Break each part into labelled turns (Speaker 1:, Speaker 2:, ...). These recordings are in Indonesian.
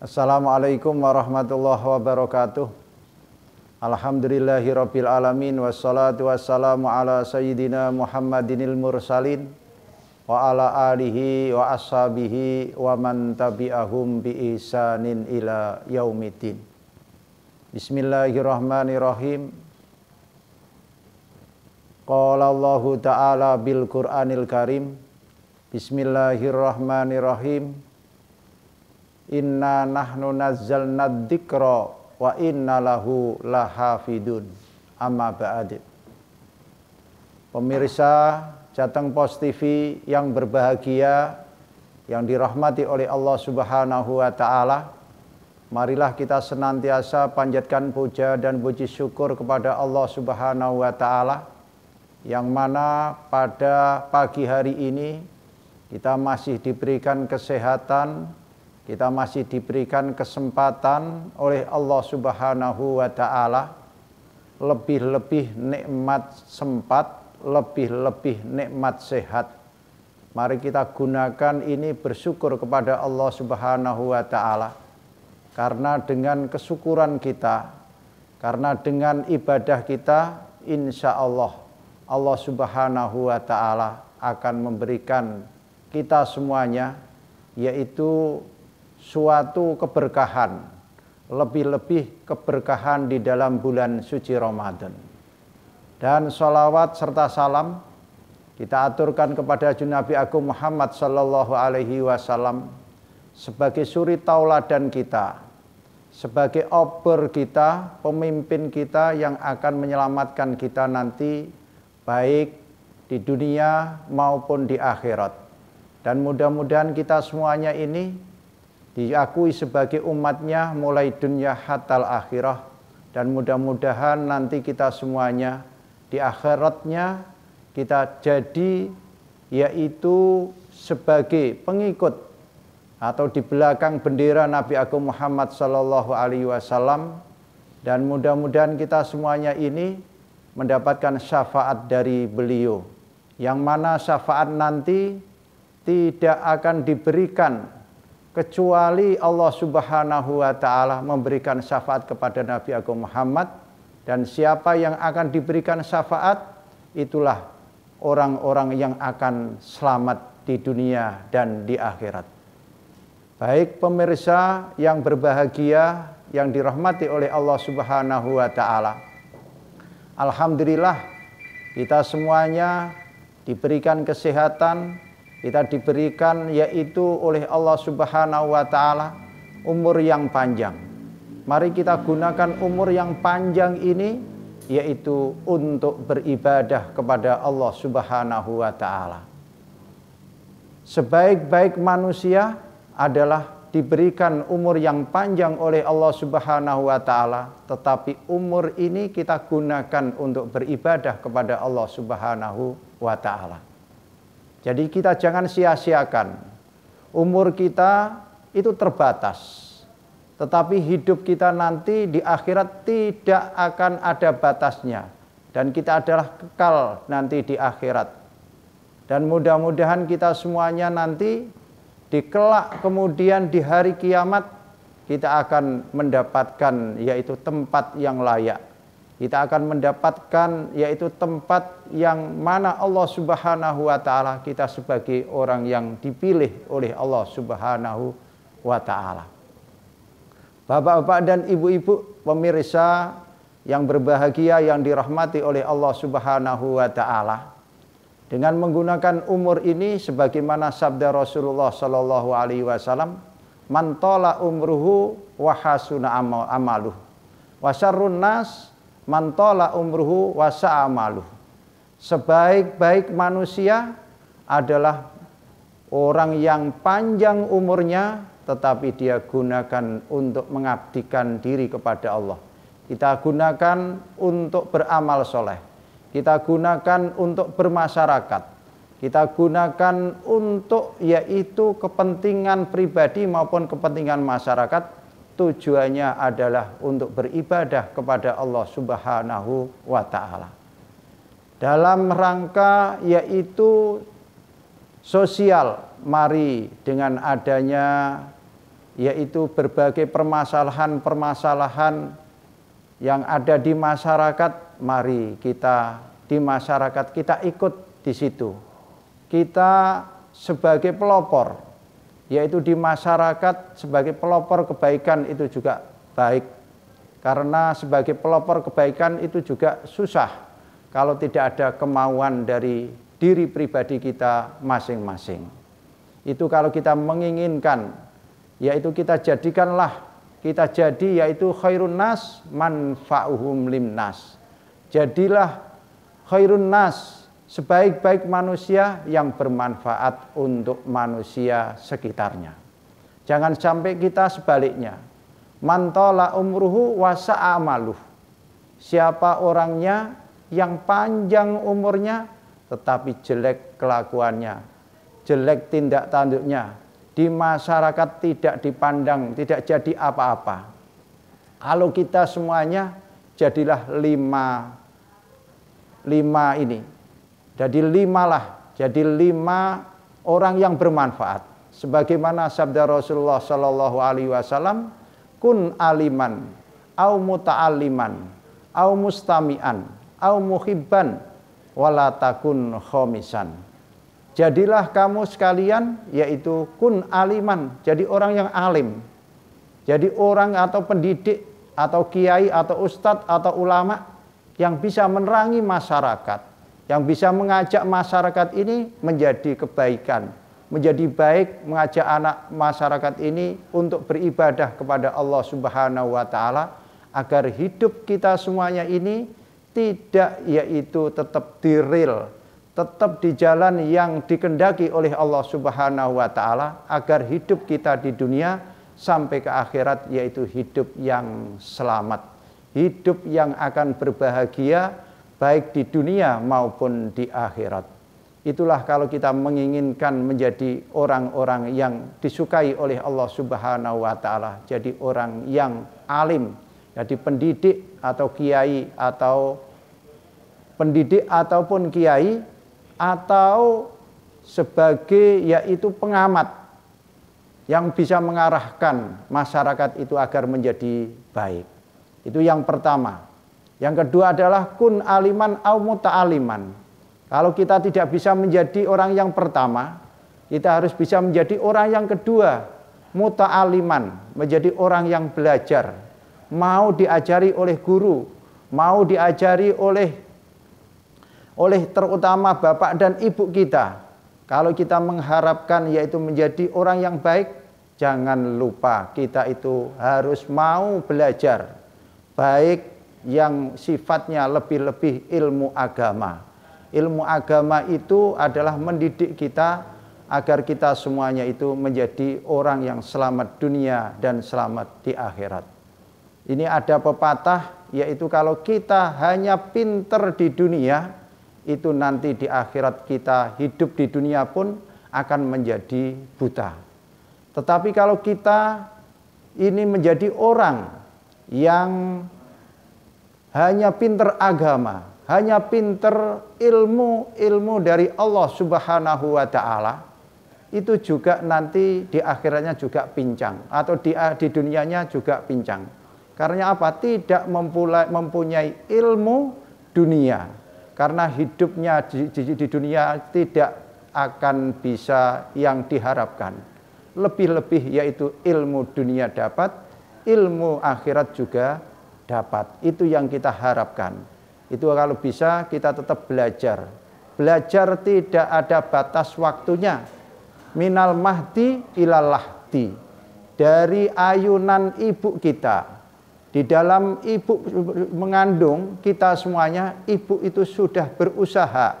Speaker 1: Assalamualaikum warahmatullahi wabarakatuh. Alhamdulillahirabbil alamin wassalatu wassalamu ala sayyidina Muhammadinil mursalin wa ala alihi wa ashabihi wa man tabi'ahum bi ihsanin ila yaumiddin. Bismillahirrahmanirrahim. Qala Allahu ta'ala bil Qur'anil Karim. Bismillahirrahmanirrahim inna nahnu nazzalna dzikra wa inna lahu lahafidun amma ba'd Pemirsa Jateng Pos TV yang berbahagia yang dirahmati oleh Allah Subhanahu wa taala marilah kita senantiasa panjatkan puja dan puji syukur kepada Allah Subhanahu wa taala yang mana pada pagi hari ini kita masih diberikan kesehatan kita masih diberikan kesempatan oleh Allah Subhanahu wa taala lebih-lebih nikmat sempat, lebih-lebih nikmat sehat. Mari kita gunakan ini bersyukur kepada Allah Subhanahu wa taala. Karena dengan kesyukuran kita, karena dengan ibadah kita, insya Allah Allah Subhanahu wa taala akan memberikan kita semuanya yaitu suatu keberkahan, lebih-lebih keberkahan di dalam bulan suci Ramadan. Dan sholawat serta salam kita aturkan kepada Junabi Agung Muhammad Sallallahu Alaihi Wasallam sebagai suri tauladan kita, sebagai obor kita, pemimpin kita yang akan menyelamatkan kita nanti baik di dunia maupun di akhirat. Dan mudah-mudahan kita semuanya ini diakui sebagai umatnya mulai dunia hatal akhirah dan mudah-mudahan nanti kita semuanya di akhiratnya kita jadi yaitu sebagai pengikut atau di belakang bendera Nabi Agung Muhammad Sallallahu Alaihi Wasallam dan mudah-mudahan kita semuanya ini mendapatkan syafaat dari beliau yang mana syafaat nanti tidak akan diberikan kecuali Allah Subhanahu wa taala memberikan syafaat kepada Nabi Agung Muhammad dan siapa yang akan diberikan syafaat itulah orang-orang yang akan selamat di dunia dan di akhirat. Baik pemirsa yang berbahagia yang dirahmati oleh Allah Subhanahu wa taala. Alhamdulillah kita semuanya diberikan kesehatan, kita diberikan yaitu oleh Allah Subhanahu wa taala umur yang panjang. Mari kita gunakan umur yang panjang ini yaitu untuk beribadah kepada Allah Subhanahu wa taala. Sebaik-baik manusia adalah diberikan umur yang panjang oleh Allah Subhanahu wa taala, tetapi umur ini kita gunakan untuk beribadah kepada Allah Subhanahu wa taala. Jadi kita jangan sia-siakan. Umur kita itu terbatas. Tetapi hidup kita nanti di akhirat tidak akan ada batasnya. Dan kita adalah kekal nanti di akhirat. Dan mudah-mudahan kita semuanya nanti dikelak kemudian di hari kiamat kita akan mendapatkan yaitu tempat yang layak kita akan mendapatkan yaitu tempat yang mana Allah Subhanahu wa taala kita sebagai orang yang dipilih oleh Allah Subhanahu wa taala. Bapak-bapak dan ibu-ibu pemirsa yang berbahagia yang dirahmati oleh Allah Subhanahu wa taala. Dengan menggunakan umur ini sebagaimana sabda Rasulullah sallallahu alaihi wasallam, "Man umruhu wa hasuna amaluh." Wasarun nas mantola umruhu wasa amalu. Sebaik-baik manusia adalah orang yang panjang umurnya tetapi dia gunakan untuk mengabdikan diri kepada Allah. Kita gunakan untuk beramal soleh. Kita gunakan untuk bermasyarakat. Kita gunakan untuk yaitu kepentingan pribadi maupun kepentingan masyarakat tujuannya adalah untuk beribadah kepada Allah Subhanahu wa taala. Dalam rangka yaitu sosial, mari dengan adanya yaitu berbagai permasalahan-permasalahan yang ada di masyarakat, mari kita di masyarakat kita ikut di situ. Kita sebagai pelopor yaitu di masyarakat sebagai pelopor kebaikan itu juga baik. Karena sebagai pelopor kebaikan itu juga susah kalau tidak ada kemauan dari diri pribadi kita masing-masing. Itu kalau kita menginginkan, yaitu kita jadikanlah, kita jadi yaitu khairun nas manfa'uhum limnas. Jadilah khairun nas sebaik-baik manusia yang bermanfaat untuk manusia sekitarnya. Jangan sampai kita sebaliknya. Mantola umruhu wasa amaluh. Siapa orangnya yang panjang umurnya tetapi jelek kelakuannya, jelek tindak tanduknya, di masyarakat tidak dipandang, tidak jadi apa-apa. Kalau kita semuanya jadilah lima, lima ini, jadi lima lah, jadi lima orang yang bermanfaat. Sebagaimana sabda Rasulullah Shallallahu Alaihi Wasallam, kun aliman, au muta'aliman, au mustamian, au muhibban, walatakun khomisan. Jadilah kamu sekalian yaitu kun aliman, jadi orang yang alim. Jadi orang atau pendidik atau kiai atau ustadz atau ulama yang bisa menerangi masyarakat yang bisa mengajak masyarakat ini menjadi kebaikan, menjadi baik, mengajak anak masyarakat ini untuk beribadah kepada Allah Subhanahu wa taala agar hidup kita semuanya ini tidak yaitu tetap diril, tetap di jalan yang dikendaki oleh Allah Subhanahu wa taala agar hidup kita di dunia sampai ke akhirat yaitu hidup yang selamat, hidup yang akan berbahagia baik di dunia maupun di akhirat. Itulah kalau kita menginginkan menjadi orang-orang yang disukai oleh Allah Subhanahu wa taala, jadi orang yang alim, jadi pendidik atau kiai atau pendidik ataupun kiai atau sebagai yaitu pengamat yang bisa mengarahkan masyarakat itu agar menjadi baik. Itu yang pertama. Yang kedua adalah kun aliman au muta'aliman. Kalau kita tidak bisa menjadi orang yang pertama, kita harus bisa menjadi orang yang kedua, muta'aliman, menjadi orang yang belajar, mau diajari oleh guru, mau diajari oleh oleh terutama bapak dan ibu kita. Kalau kita mengharapkan yaitu menjadi orang yang baik, jangan lupa kita itu harus mau belajar. Baik yang sifatnya lebih-lebih ilmu agama. Ilmu agama itu adalah mendidik kita agar kita semuanya itu menjadi orang yang selamat dunia dan selamat di akhirat. Ini ada pepatah yaitu kalau kita hanya pinter di dunia, itu nanti di akhirat kita hidup di dunia pun akan menjadi buta. Tetapi kalau kita ini menjadi orang yang hanya pinter agama, hanya pinter ilmu-ilmu dari Allah Subhanahu wa taala itu juga nanti di akhiratnya juga pincang atau di eh, di dunianya juga pincang. Karena apa? Tidak mempunyai ilmu dunia. Karena hidupnya di, di, di dunia tidak akan bisa yang diharapkan. Lebih-lebih yaitu ilmu dunia dapat, ilmu akhirat juga dapat. Itu yang kita harapkan. Itu kalau bisa kita tetap belajar. Belajar tidak ada batas waktunya. Minal mahdi ilal lahdi. Dari ayunan ibu kita. Di dalam ibu mengandung kita semuanya ibu itu sudah berusaha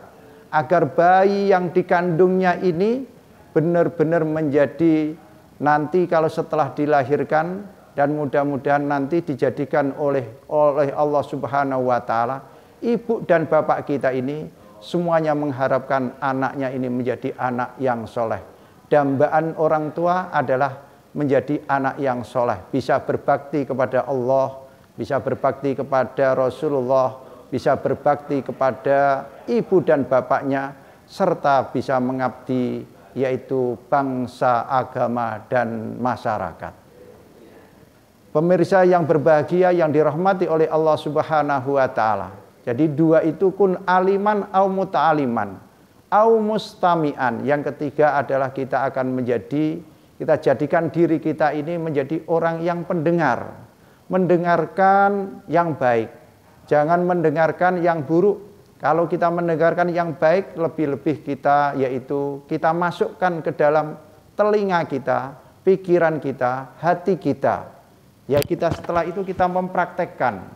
Speaker 1: agar bayi yang dikandungnya ini benar-benar menjadi nanti kalau setelah dilahirkan dan mudah-mudahan nanti dijadikan oleh oleh Allah Subhanahu wa taala ibu dan bapak kita ini semuanya mengharapkan anaknya ini menjadi anak yang soleh. Dambaan orang tua adalah menjadi anak yang soleh, bisa berbakti kepada Allah, bisa berbakti kepada Rasulullah, bisa berbakti kepada ibu dan bapaknya, serta bisa mengabdi yaitu bangsa, agama, dan masyarakat. Pemirsa yang berbahagia yang dirahmati oleh Allah Subhanahu wa taala. Jadi dua itu kun aliman au muta'aliman au mustami'an. Yang ketiga adalah kita akan menjadi kita jadikan diri kita ini menjadi orang yang pendengar. Mendengarkan yang baik. Jangan mendengarkan yang buruk. Kalau kita mendengarkan yang baik, lebih-lebih kita yaitu kita masukkan ke dalam telinga kita, pikiran kita, hati kita Ya kita setelah itu kita mempraktekkan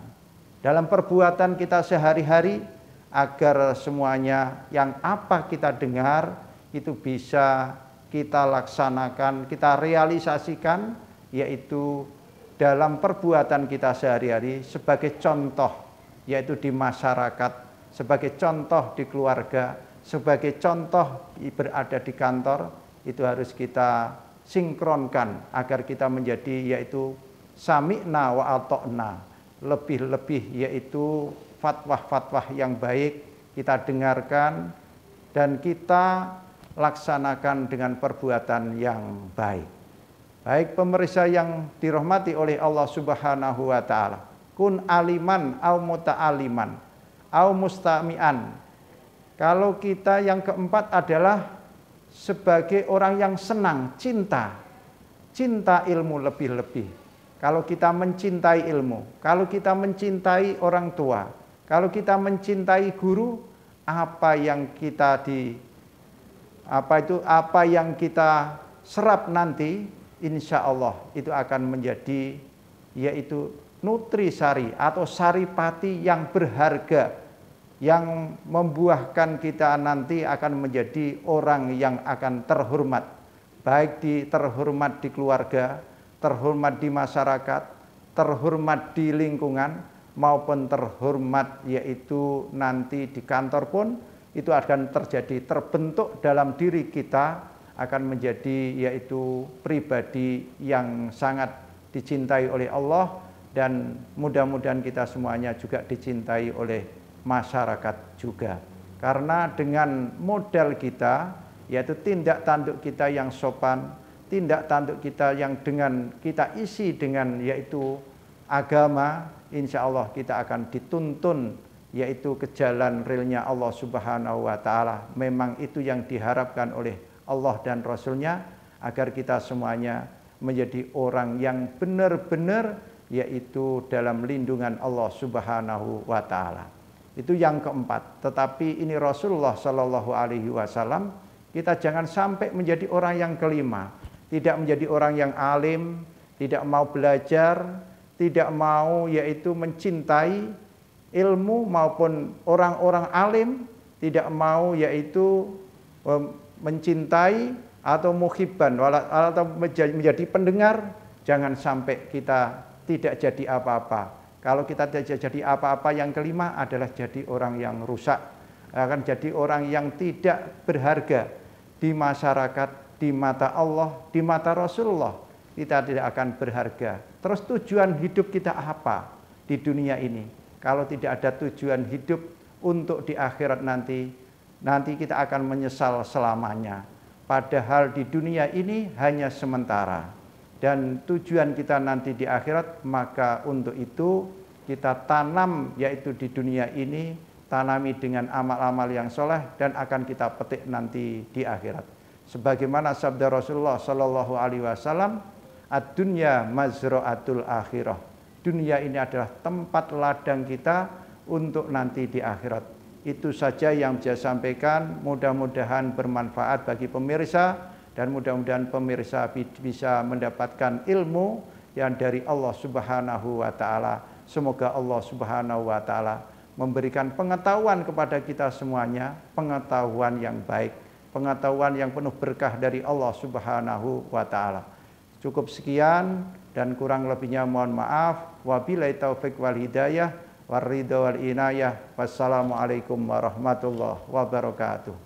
Speaker 1: dalam perbuatan kita sehari-hari agar semuanya yang apa kita dengar itu bisa kita laksanakan, kita realisasikan yaitu dalam perbuatan kita sehari-hari sebagai contoh yaitu di masyarakat, sebagai contoh di keluarga, sebagai contoh berada di kantor itu harus kita sinkronkan agar kita menjadi yaitu sami'na wa atokna. Lebih-lebih yaitu fatwah-fatwah yang baik kita dengarkan dan kita laksanakan dengan perbuatan yang baik. Baik pemeriksa yang dirahmati oleh Allah Subhanahu wa taala. Kun aliman au muta'aliman au mustami'an. Kalau kita yang keempat adalah sebagai orang yang senang cinta. Cinta ilmu lebih-lebih kalau kita mencintai ilmu, kalau kita mencintai orang tua, kalau kita mencintai guru, apa yang kita di apa itu apa yang kita serap nanti insya Allah itu akan menjadi yaitu nutrisari atau saripati yang berharga yang membuahkan kita nanti akan menjadi orang yang akan terhormat baik di terhormat di keluarga terhormat di masyarakat, terhormat di lingkungan, maupun terhormat yaitu nanti di kantor pun itu akan terjadi terbentuk dalam diri kita akan menjadi yaitu pribadi yang sangat dicintai oleh Allah dan mudah-mudahan kita semuanya juga dicintai oleh masyarakat juga. Karena dengan model kita yaitu tindak tanduk kita yang sopan, tindak tanduk kita yang dengan kita isi dengan yaitu agama, insya Allah kita akan dituntun yaitu ke jalan realnya Allah Subhanahu wa taala. Memang itu yang diharapkan oleh Allah dan Rasulnya agar kita semuanya menjadi orang yang benar-benar yaitu dalam lindungan Allah Subhanahu wa taala. Itu yang keempat. Tetapi ini Rasulullah Shallallahu alaihi wasallam kita jangan sampai menjadi orang yang kelima tidak menjadi orang yang alim, tidak mau belajar, tidak mau yaitu mencintai ilmu maupun orang-orang alim, tidak mau yaitu mencintai atau muhibban atau menjadi pendengar, jangan sampai kita tidak jadi apa-apa. Kalau kita tidak jadi apa-apa, yang kelima adalah jadi orang yang rusak, akan jadi orang yang tidak berharga di masyarakat di mata Allah, di mata Rasulullah, kita tidak akan berharga. Terus tujuan hidup kita apa di dunia ini? Kalau tidak ada tujuan hidup untuk di akhirat nanti, nanti kita akan menyesal selamanya. Padahal di dunia ini hanya sementara. Dan tujuan kita nanti di akhirat, maka untuk itu kita tanam yaitu di dunia ini, tanami dengan amal-amal yang soleh dan akan kita petik nanti di akhirat. Sebagaimana sabda Rasulullah Shallallahu Alaihi Wasallam, dunya mazroatul akhirah. Dunia ini adalah tempat ladang kita untuk nanti di akhirat. Itu saja yang saya sampaikan. Mudah-mudahan bermanfaat bagi pemirsa dan mudah-mudahan pemirsa bisa mendapatkan ilmu yang dari Allah Subhanahu wa taala. Semoga Allah Subhanahu wa taala memberikan pengetahuan kepada kita semuanya, pengetahuan yang baik pengetahuan yang penuh berkah dari Allah Subhanahu wa taala. Cukup sekian dan kurang lebihnya mohon maaf. Wabillahi taufik wal hidayah. Warridha wal inayah. Wassalamualaikum warahmatullahi wabarakatuh.